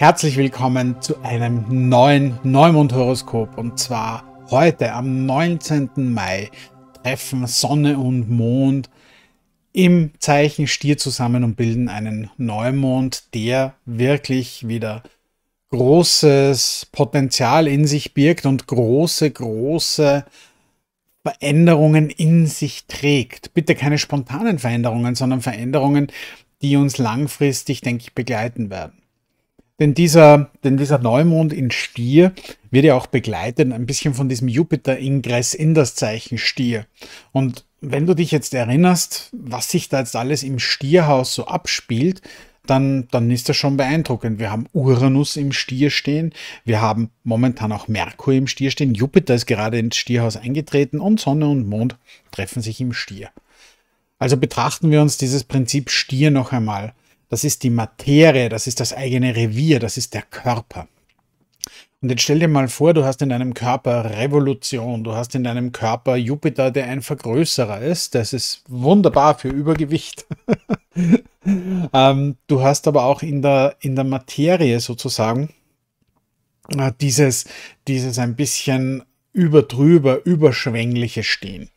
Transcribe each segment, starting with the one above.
Herzlich willkommen zu einem neuen Neumond-Horoskop und zwar heute am 19. Mai treffen Sonne und Mond im Zeichen Stier zusammen und bilden einen Neumond, der wirklich wieder großes Potenzial in sich birgt und große, große Veränderungen in sich trägt. Bitte keine spontanen Veränderungen, sondern Veränderungen, die uns langfristig, denke ich, begleiten werden. Denn dieser, denn dieser Neumond in Stier wird ja auch begleitet ein bisschen von diesem Jupiter-Ingress in das Zeichen Stier. Und wenn du dich jetzt erinnerst, was sich da jetzt alles im Stierhaus so abspielt, dann, dann ist das schon beeindruckend. Wir haben Uranus im Stier stehen, wir haben momentan auch Merkur im Stier stehen, Jupiter ist gerade ins Stierhaus eingetreten und Sonne und Mond treffen sich im Stier. Also betrachten wir uns dieses Prinzip Stier noch einmal das ist die Materie, das ist das eigene Revier, das ist der Körper. Und jetzt stell dir mal vor, du hast in deinem Körper Revolution, du hast in deinem Körper Jupiter, der ein Vergrößerer ist. Das ist wunderbar für Übergewicht. ähm, du hast aber auch in der, in der Materie sozusagen äh, dieses, dieses ein bisschen überdrüber, überschwängliche Stehen.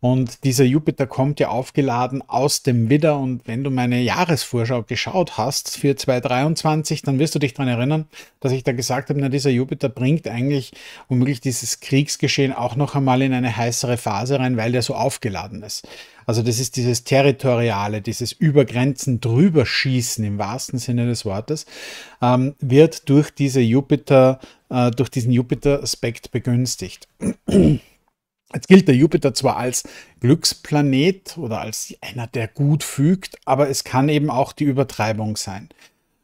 Und dieser Jupiter kommt ja aufgeladen aus dem Widder. Und wenn du meine Jahresvorschau geschaut hast für 2023, dann wirst du dich daran erinnern, dass ich da gesagt habe, na, dieser Jupiter bringt eigentlich womöglich dieses Kriegsgeschehen auch noch einmal in eine heißere Phase rein, weil der so aufgeladen ist. Also das ist dieses Territoriale, dieses Übergrenzen drüber schießen im wahrsten Sinne des Wortes, ähm, wird durch diese Jupiter, äh, durch diesen Jupiter-Aspekt begünstigt. Jetzt gilt der Jupiter zwar als Glücksplanet oder als einer, der gut fügt, aber es kann eben auch die Übertreibung sein.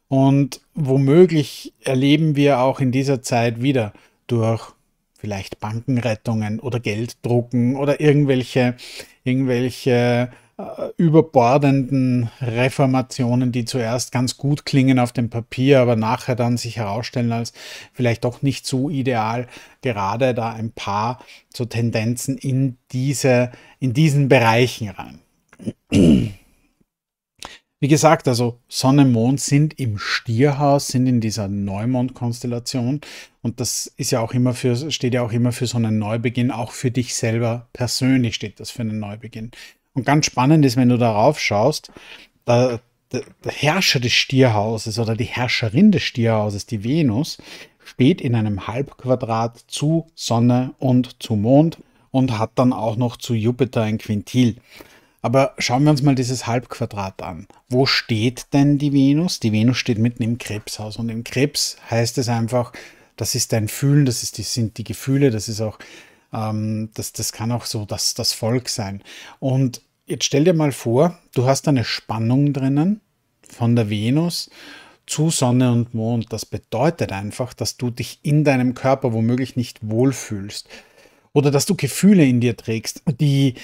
Und womöglich erleben wir auch in dieser Zeit wieder durch vielleicht Bankenrettungen oder Gelddrucken oder irgendwelche, irgendwelche äh, überbordenden Reformationen, die zuerst ganz gut klingen auf dem Papier, aber nachher dann sich herausstellen als vielleicht doch nicht so ideal, gerade da ein paar so Tendenzen in, diese, in diesen Bereichen rein. Wie gesagt, also Sonne, Mond sind im Stierhaus, sind in dieser Neumondkonstellation Und das ist ja auch immer für, steht ja auch immer für so einen Neubeginn, auch für dich selber persönlich steht das für einen Neubeginn. Und ganz spannend ist, wenn du darauf schaust, da, der, der Herrscher des Stierhauses oder die Herrscherin des Stierhauses, die Venus, steht in einem Halbquadrat zu Sonne und zu Mond und hat dann auch noch zu Jupiter ein Quintil. Aber schauen wir uns mal dieses Halbquadrat an. Wo steht denn die Venus? Die Venus steht mitten im Krebshaus und im Krebs heißt es einfach, das ist dein Fühlen, das ist die, sind die Gefühle, das ist auch, ähm, das, das kann auch so das, das Volk sein. Und Jetzt stell dir mal vor, du hast eine Spannung drinnen von der Venus zu Sonne und Mond. Das bedeutet einfach, dass du dich in deinem Körper womöglich nicht wohlfühlst. Oder dass du Gefühle in dir trägst, die,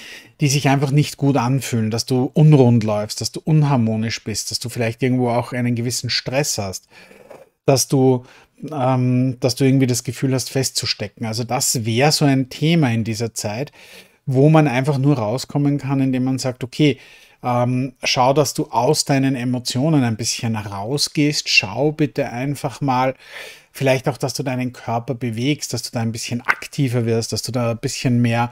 die sich einfach nicht gut anfühlen, dass du unrund läufst, dass du unharmonisch bist, dass du vielleicht irgendwo auch einen gewissen Stress hast, dass du, ähm, dass du irgendwie das Gefühl hast, festzustecken. Also das wäre so ein Thema in dieser Zeit wo man einfach nur rauskommen kann, indem man sagt, okay, ähm, schau, dass du aus deinen Emotionen ein bisschen rausgehst. Schau bitte einfach mal, vielleicht auch, dass du deinen Körper bewegst, dass du da ein bisschen aktiver wirst, dass du da ein bisschen mehr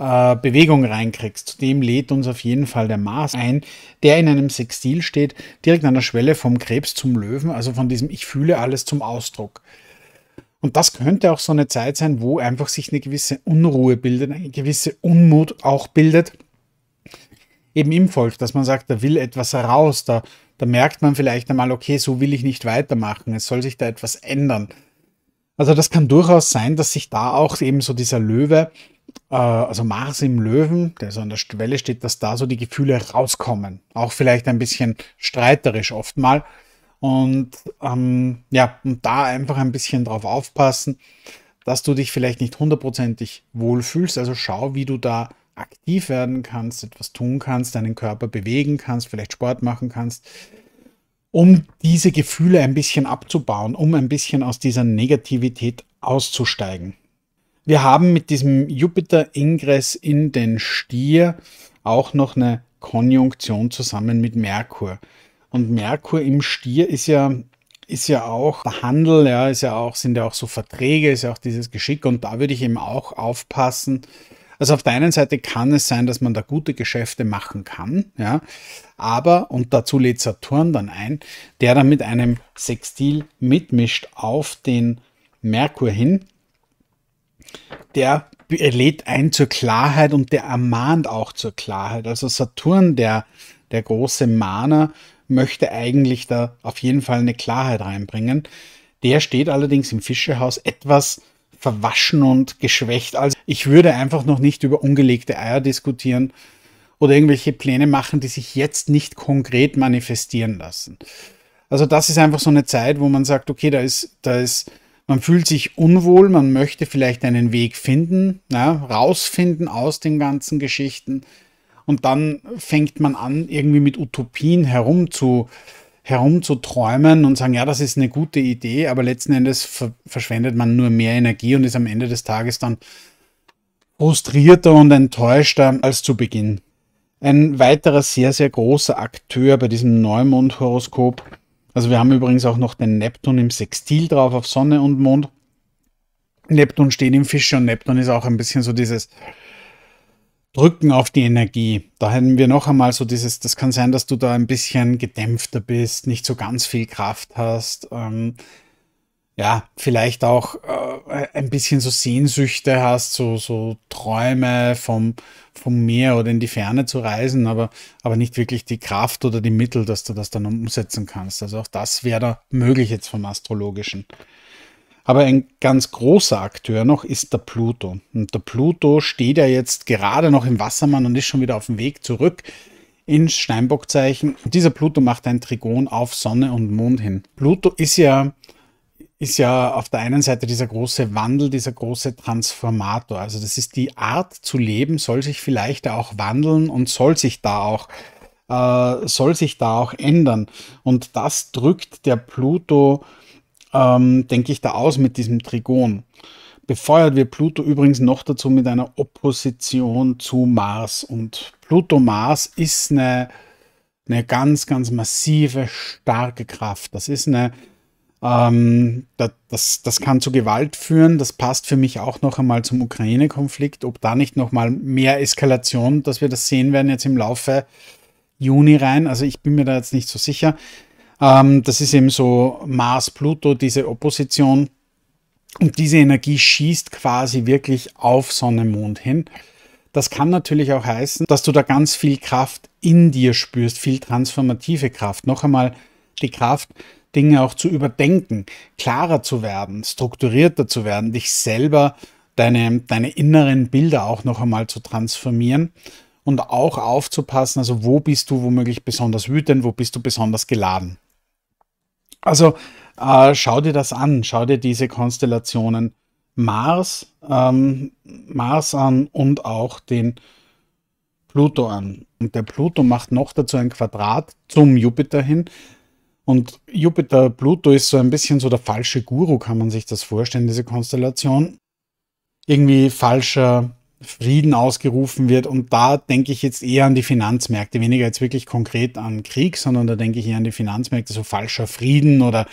äh, Bewegung reinkriegst. Zudem lädt uns auf jeden Fall der Mars ein, der in einem Sextil steht, direkt an der Schwelle vom Krebs zum Löwen, also von diesem Ich fühle alles zum Ausdruck. Und das könnte auch so eine Zeit sein, wo einfach sich eine gewisse Unruhe bildet, eine gewisse Unmut auch bildet, eben im Volk, dass man sagt, da will etwas heraus, da, da merkt man vielleicht einmal, okay, so will ich nicht weitermachen, es soll sich da etwas ändern. Also das kann durchaus sein, dass sich da auch eben so dieser Löwe, äh, also Mars im Löwen, der so an der Schwelle steht, dass da so die Gefühle rauskommen. Auch vielleicht ein bisschen streiterisch oft mal, und ähm, ja, und da einfach ein bisschen drauf aufpassen, dass du dich vielleicht nicht hundertprozentig wohlfühlst. Also schau, wie du da aktiv werden kannst, etwas tun kannst, deinen Körper bewegen kannst, vielleicht Sport machen kannst, um diese Gefühle ein bisschen abzubauen, um ein bisschen aus dieser Negativität auszusteigen. Wir haben mit diesem Jupiter-Ingress in den Stier auch noch eine Konjunktion zusammen mit Merkur. Und Merkur im Stier ist ja ist ja auch Handel, ja, ist ja auch, sind ja auch so Verträge, ist ja auch dieses Geschick und da würde ich eben auch aufpassen. Also auf der einen Seite kann es sein, dass man da gute Geschäfte machen kann, ja, aber, und dazu lädt Saturn dann ein, der dann mit einem Sextil mitmischt auf den Merkur hin, der lädt ein zur Klarheit und der ermahnt auch zur Klarheit. Also Saturn, der, der große Mahner, möchte eigentlich da auf jeden Fall eine Klarheit reinbringen. Der steht allerdings im Fischehaus etwas verwaschen und geschwächt. Also ich würde einfach noch nicht über ungelegte Eier diskutieren oder irgendwelche Pläne machen, die sich jetzt nicht konkret manifestieren lassen. Also das ist einfach so eine Zeit, wo man sagt, okay, da ist, da ist, man fühlt sich unwohl, man möchte vielleicht einen Weg finden, ja, rausfinden aus den ganzen Geschichten. Und dann fängt man an, irgendwie mit Utopien herum herumzuträumen und sagen, ja, das ist eine gute Idee, aber letzten Endes ver verschwendet man nur mehr Energie und ist am Ende des Tages dann frustrierter und enttäuschter als zu Beginn. Ein weiterer sehr, sehr großer Akteur bei diesem Neumond-Horoskop, also wir haben übrigens auch noch den Neptun im Sextil drauf auf Sonne und Mond. Neptun steht im Fische und Neptun ist auch ein bisschen so dieses drücken auf die Energie. Da hätten wir noch einmal so dieses, das kann sein, dass du da ein bisschen gedämpfter bist, nicht so ganz viel Kraft hast. Ähm, ja, vielleicht auch äh, ein bisschen so Sehnsüchte hast, so, so Träume vom, vom Meer oder in die Ferne zu reisen, aber, aber nicht wirklich die Kraft oder die Mittel, dass du das dann umsetzen kannst. Also auch das wäre da möglich jetzt vom Astrologischen. Aber ein ganz großer Akteur noch ist der Pluto. Und der Pluto steht ja jetzt gerade noch im Wassermann und ist schon wieder auf dem Weg zurück ins Steinbockzeichen. Und Dieser Pluto macht ein Trigon auf Sonne und Mond hin. Pluto ist ja, ist ja auf der einen Seite dieser große Wandel, dieser große Transformator. Also das ist die Art zu leben, soll sich vielleicht auch wandeln und soll sich da auch äh, soll sich da auch ändern. Und das drückt der Pluto ähm, denke ich, da aus mit diesem Trigon. Befeuert wird Pluto übrigens noch dazu mit einer Opposition zu Mars. Und Pluto-Mars ist eine, eine ganz, ganz massive, starke Kraft. Das ist eine, ähm, das, das, das, kann zu Gewalt führen. Das passt für mich auch noch einmal zum Ukraine-Konflikt. Ob da nicht noch mal mehr Eskalation, dass wir das sehen werden jetzt im Laufe Juni rein. Also ich bin mir da jetzt nicht so sicher. Ähm, das ist eben so Mars-Pluto, diese Opposition. Und diese Energie schießt quasi wirklich auf Sonne-Mond hin. Das kann natürlich auch heißen, dass du da ganz viel Kraft in dir spürst, viel transformative Kraft. Noch einmal die Kraft, Dinge auch zu überdenken, klarer zu werden, strukturierter zu werden, dich selber, deine, deine inneren Bilder auch noch einmal zu transformieren und auch aufzupassen, also wo bist du womöglich besonders wütend, wo bist du besonders geladen. Also äh, schau dir das an, schau dir diese Konstellationen Mars, ähm, Mars an und auch den Pluto an. Und der Pluto macht noch dazu ein Quadrat zum Jupiter hin. Und Jupiter, Pluto ist so ein bisschen so der falsche Guru, kann man sich das vorstellen, diese Konstellation. Irgendwie falscher Frieden ausgerufen wird. Und da denke ich jetzt eher an die Finanzmärkte, weniger jetzt wirklich konkret an Krieg, sondern da denke ich eher an die Finanzmärkte, so falscher Frieden oder,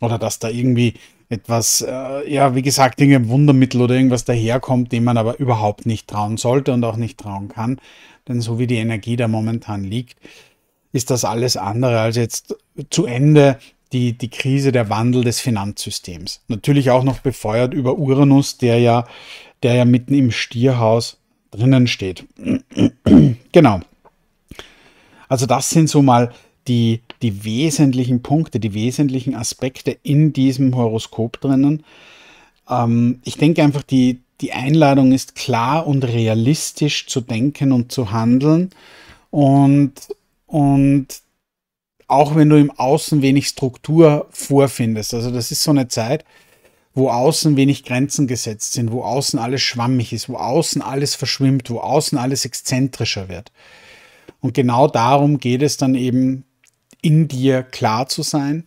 oder dass da irgendwie etwas, äh, ja, wie gesagt, irgendein Wundermittel oder irgendwas daherkommt, dem man aber überhaupt nicht trauen sollte und auch nicht trauen kann. Denn so wie die Energie da momentan liegt, ist das alles andere als jetzt zu Ende die, die Krise, der Wandel des Finanzsystems. Natürlich auch noch befeuert über Uranus, der ja der ja mitten im Stierhaus drinnen steht. genau. Also das sind so mal die, die wesentlichen Punkte, die wesentlichen Aspekte in diesem Horoskop drinnen. Ähm, ich denke einfach, die, die Einladung ist klar und realistisch zu denken und zu handeln. Und, und auch wenn du im Außen wenig Struktur vorfindest, also das ist so eine Zeit, wo außen wenig Grenzen gesetzt sind, wo außen alles schwammig ist, wo außen alles verschwimmt, wo außen alles exzentrischer wird. Und genau darum geht es dann eben, in dir klar zu sein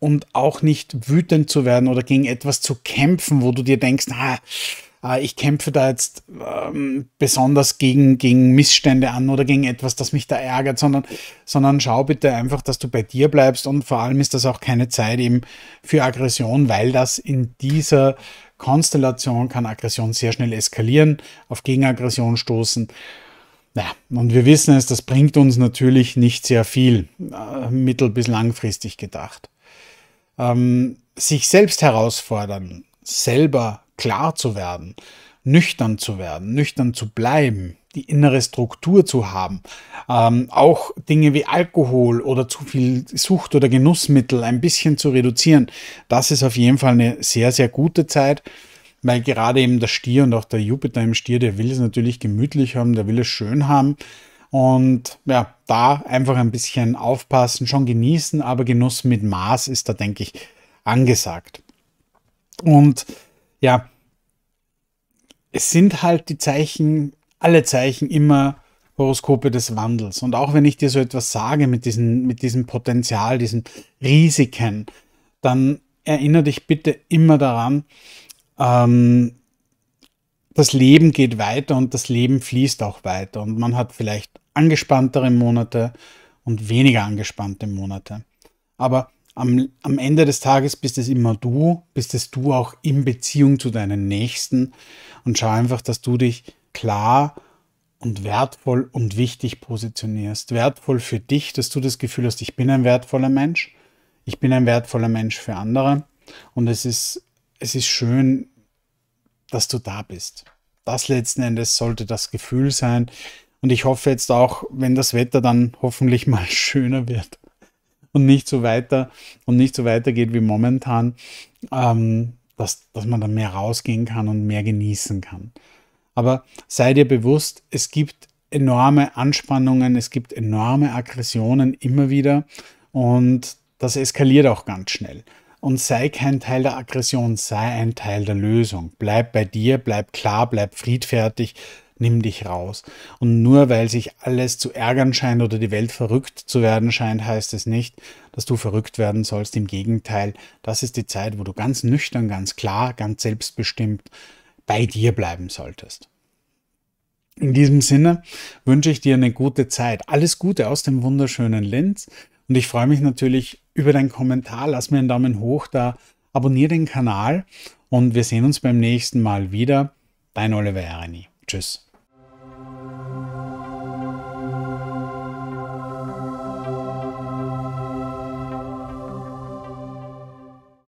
und auch nicht wütend zu werden oder gegen etwas zu kämpfen, wo du dir denkst, ah, äh, ich kämpfe da jetzt ähm, besonders gegen, gegen Missstände an oder gegen etwas, das mich da ärgert, sondern, sondern schau bitte einfach, dass du bei dir bleibst und vor allem ist das auch keine Zeit eben für Aggression, weil das in dieser Konstellation kann Aggression sehr schnell eskalieren, auf Gegenaggression stoßen. Naja, und wir wissen es, das bringt uns natürlich nicht sehr viel, äh, mittel- bis langfristig gedacht. Ähm, sich selbst herausfordern, selber klar zu werden, nüchtern zu werden, nüchtern zu bleiben, die innere Struktur zu haben. Ähm, auch Dinge wie Alkohol oder zu viel Sucht oder Genussmittel ein bisschen zu reduzieren. Das ist auf jeden Fall eine sehr, sehr gute Zeit, weil gerade eben der Stier und auch der Jupiter im Stier, der will es natürlich gemütlich haben, der will es schön haben. Und ja, da einfach ein bisschen aufpassen, schon genießen, aber Genuss mit Maß ist da, denke ich, angesagt. Und ja, es sind halt die Zeichen, alle Zeichen immer Horoskope des Wandels. Und auch wenn ich dir so etwas sage mit, diesen, mit diesem Potenzial, diesen Risiken, dann erinnere dich bitte immer daran, ähm, das Leben geht weiter und das Leben fließt auch weiter. Und man hat vielleicht angespanntere Monate und weniger angespannte Monate. Aber am, am Ende des Tages bist es immer du, bist es du auch in Beziehung zu deinen Nächsten und schau einfach, dass du dich klar und wertvoll und wichtig positionierst. Wertvoll für dich, dass du das Gefühl hast, ich bin ein wertvoller Mensch, ich bin ein wertvoller Mensch für andere und es ist, es ist schön, dass du da bist. Das letzten Endes sollte das Gefühl sein. Und ich hoffe jetzt auch, wenn das Wetter dann hoffentlich mal schöner wird, und nicht so weiter und nicht so weiter geht wie momentan, ähm, dass, dass man dann mehr rausgehen kann und mehr genießen kann. Aber sei dir bewusst, es gibt enorme Anspannungen, es gibt enorme Aggressionen immer wieder und das eskaliert auch ganz schnell. Und sei kein Teil der Aggression, sei ein Teil der Lösung. Bleib bei dir, bleib klar, bleib friedfertig, nimm dich raus. Und nur weil sich alles zu ärgern scheint oder die Welt verrückt zu werden scheint, heißt es nicht, dass du verrückt werden sollst. Im Gegenteil, das ist die Zeit, wo du ganz nüchtern, ganz klar, ganz selbstbestimmt bei dir bleiben solltest. In diesem Sinne wünsche ich dir eine gute Zeit. Alles Gute aus dem wunderschönen Linz. Und ich freue mich natürlich über deinen Kommentar. Lass mir einen Daumen hoch da. Abonniere den Kanal und wir sehen uns beim nächsten Mal wieder. Dein Oliver Ereni. Tschüss.